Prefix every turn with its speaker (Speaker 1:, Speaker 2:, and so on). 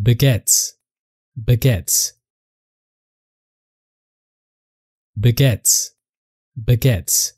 Speaker 1: Baguettes, baguettes, baguettes, baguettes.